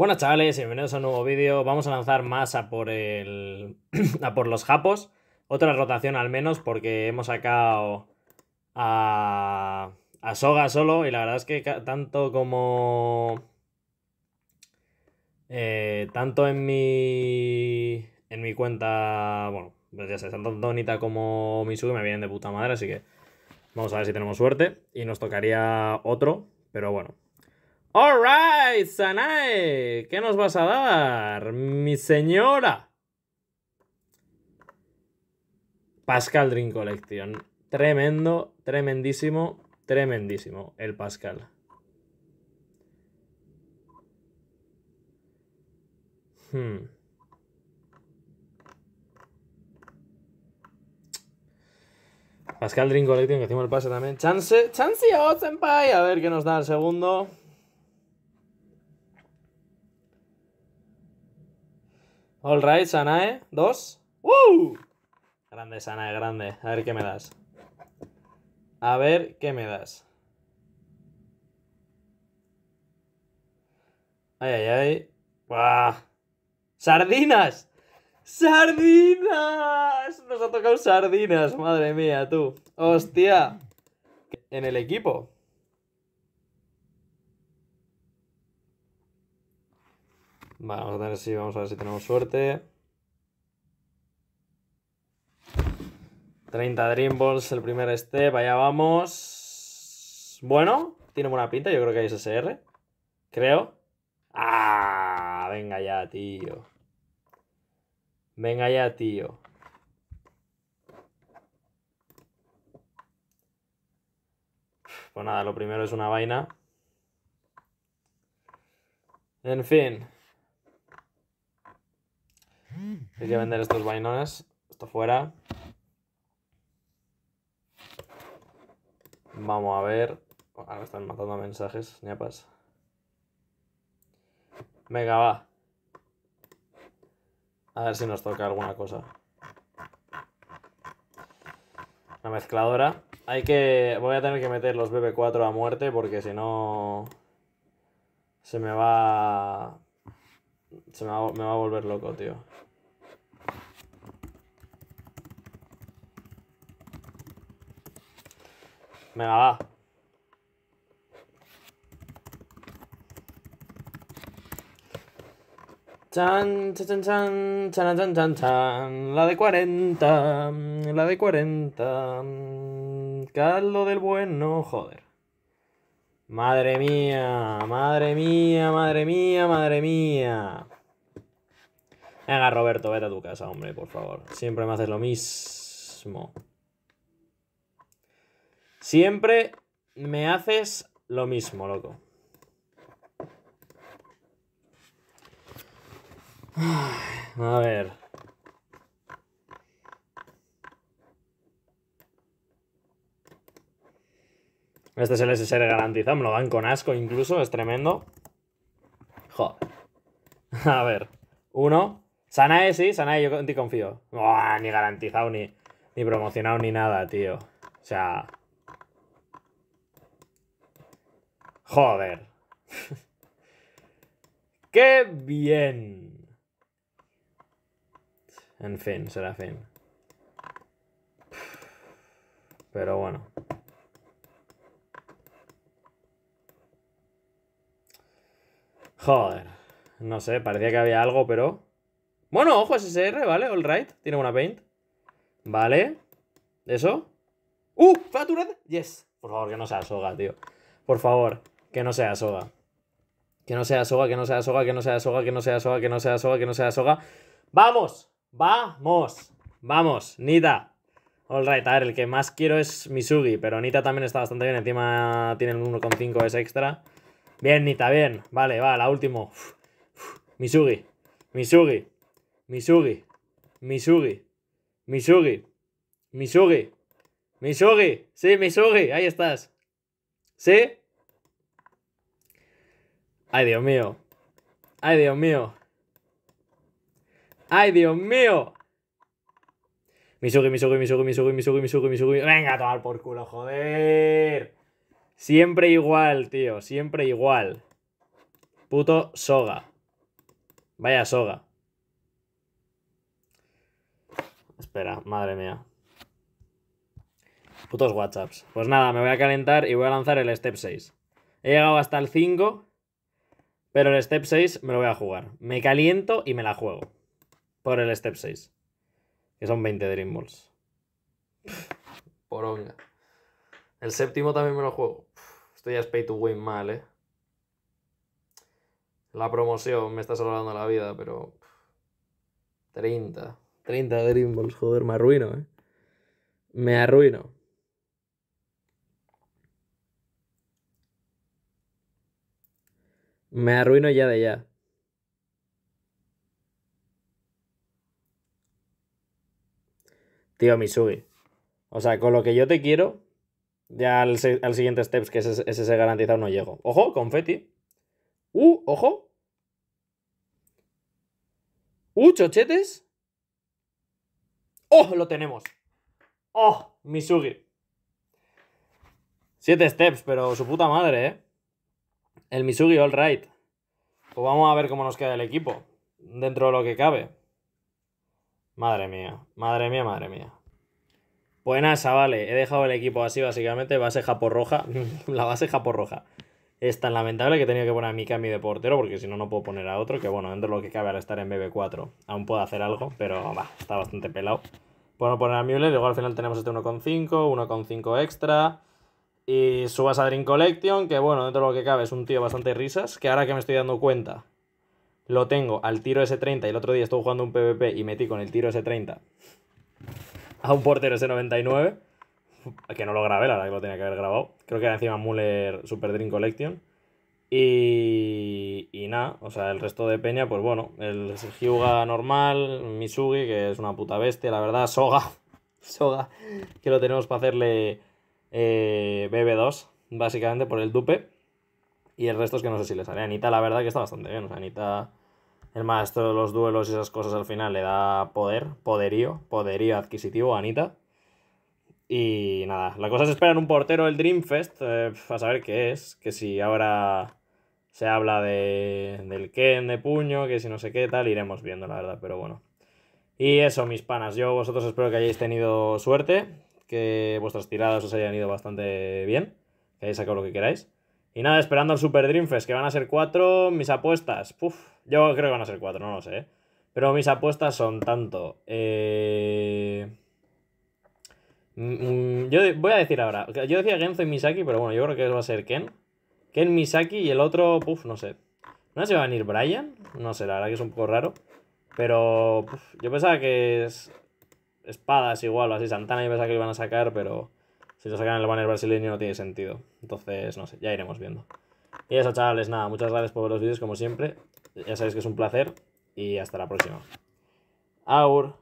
Buenas chavales, bienvenidos a un nuevo vídeo. Vamos a lanzar más a por el. por los japos. Otra rotación al menos, porque hemos sacado a. Soga solo. Y la verdad es que tanto como. Eh, tanto en mi. En mi cuenta. Bueno, pues ya sé, tanto Donita como Misugi me vienen de puta madre, así que. Vamos a ver si tenemos suerte. Y nos tocaría otro. Pero bueno, right, Sanae, ¿qué nos vas a dar, mi señora? Pascal Dream Collection. Tremendo, tremendísimo, tremendísimo el Pascal. Hmm. Pascal Dream Collection, que hicimos el pase también. Chance, chance, oh, senpai. A ver qué nos da el segundo. All right, Sanae. Dos. ¡Woo! Grande, Sanae, grande. A ver qué me das. A ver qué me das. Ay, ay, ay. ¡Buah! ¡Sardinas! ¡Sardinas! Nos ha tocado sardinas, madre mía, tú. ¡Hostia! En el equipo. vamos a, si, vamos a ver si tenemos suerte. 30 Dream Balls, el primer step, allá vamos. Bueno, tiene buena pinta, yo creo que hay SSR. Creo. ¡Ah! Venga ya, tío. Venga ya, tío. Pues nada, lo primero es una vaina. En fin. Hay que vender estos vainones. Esto fuera. Vamos a ver. Ahora están matando mensajes, ñapas. Venga, va. A ver si nos toca alguna cosa. La mezcladora. Hay que... Voy a tener que meter los BB4 a muerte porque si no... Se me va... Se me va a volver loco, tío. la va. Chan, chan, la de 40, la de 40, Carlos del bueno, joder. Madre mía, madre mía, madre mía, madre mía. Venga, Roberto, vete a tu casa, hombre, por favor. Siempre me haces lo mismo. Siempre me haces lo mismo, loco. A ver. Este es el SSR garantizado, me lo dan con asco incluso, es tremendo. Joder. A ver. Uno. Sanae sí, Sanae yo en ti confío. ni garantizado, ni, ni promocionado, ni nada, tío. O sea... Joder. ¡Qué bien! En fin, será fin. Pero bueno. Joder. No sé, parecía que había algo, pero... Bueno, ojo, SSR, ¿vale? All right. Tiene una paint. Vale. ¿Eso? ¡Uh! ¡Fatura! ¡Yes! Por favor, que no sea soga, tío. Por favor. Que no sea soga. Que no sea soga, que no sea soga, que no sea soga, que no sea soga, que no sea soga, que no sea soga. ¡Vamos! ¡Vamos! ¡Vamos! ¡Nita! Alright, a ver, el que más quiero es Misugi, pero Nita también está bastante bien. Encima tiene el 1,5 es extra. Bien, Nita, bien. Vale, va, la última. Misugi. Misugi. Misugi. Misugi. Misugi. Misugi. Misugi. Sí, Misugi. Ahí estás. ¿Sí? Ay, Dios mío. Ay, Dios mío. Ay, Dios mío. Misugi, Misugi, Misugi, Misugi, Misugi, Misugi, Venga, a tomar por culo, joder. Siempre igual, tío. Siempre igual. Puto soga. Vaya soga. Espera, madre mía. Putos WhatsApps. Pues nada, me voy a calentar y voy a lanzar el step 6. He llegado hasta el 5 pero el step 6 me lo voy a jugar. Me caliento y me la juego. Por el step 6. Que son 20 Dream Balls. Por onda. El séptimo también me lo juego. Estoy a es to win mal, ¿eh? La promoción me está salvando la vida, pero... 30. 30 Dream Balls, joder, me arruino, ¿eh? Me arruino. Me arruino ya de ya. Tío, Misugi. O sea, con lo que yo te quiero, ya al, siguiente steps, que es ese, se garantizado, no llego. Ojo, confeti. Uh, ojo. Uh, chochetes. Oh, lo tenemos. Oh, Misugi. Siete steps, pero su puta madre, eh. El Misugi All Right. Pues vamos a ver cómo nos queda el equipo. Dentro de lo que cabe. Madre mía, madre mía, madre mía. Buenas, pues chavales, he dejado el equipo así básicamente, base Roja la base Roja Es tan lamentable que he tenido que poner a Mika mi de portero, porque si no, no puedo poner a otro, que bueno, dentro de lo que cabe al estar en BB4, aún puedo hacer algo, pero va, está bastante pelado. Puedo poner a Müller, luego al final tenemos este 1,5, 1,5 extra, y subas a Dream Collection, que bueno, dentro de lo que cabe es un tío bastante risas, que ahora que me estoy dando cuenta, lo tengo al tiro S30 y el otro día estuve jugando un PvP y metí con el tiro S30 a un portero S99, que no lo grabé, la verdad que lo tenía que haber grabado. Creo que era encima Muller Super Dream Collection. Y, y nada, o sea, el resto de Peña, pues bueno, el Hyuga normal, Misugi, que es una puta bestia, la verdad, Soga, Soga, que lo tenemos para hacerle eh, BB2, básicamente por el dupe. Y el resto es que no sé si le sale. Anita, la verdad, que está bastante bien. O sea, Anita, el maestro de los duelos y esas cosas al final le da poder, poderío, poderío adquisitivo a Anita. Y nada, la cosa es esperar un portero del Dreamfest, eh, a saber qué es, que si ahora se habla de, del Ken de puño, que si no sé qué tal, iremos viendo, la verdad, pero bueno. Y eso, mis panas, yo vosotros espero que hayáis tenido suerte, que vuestras tiradas os hayan ido bastante bien, que hayáis sacado lo que queráis. Y nada, esperando al Super Dream que van a ser cuatro mis apuestas. puff, yo creo que van a ser cuatro, no lo sé. ¿eh? Pero mis apuestas son tanto. Eh... Mm, mm, yo voy a decir ahora. Yo decía Genzo y Misaki, pero bueno, yo creo que va a ser Ken. Ken Misaki y el otro, puff no sé. No sé si va a venir Brian. No sé, la verdad que es un poco raro. Pero yo pensaba que es espadas igual o así. Santana y pensaba que lo iban a sacar, pero si lo sacan en el banner brasileño no tiene sentido. Entonces, no sé, ya iremos viendo. Y eso, chavales, nada, muchas gracias por ver los vídeos como siempre. Ya sabéis que es un placer y hasta la próxima. Aur.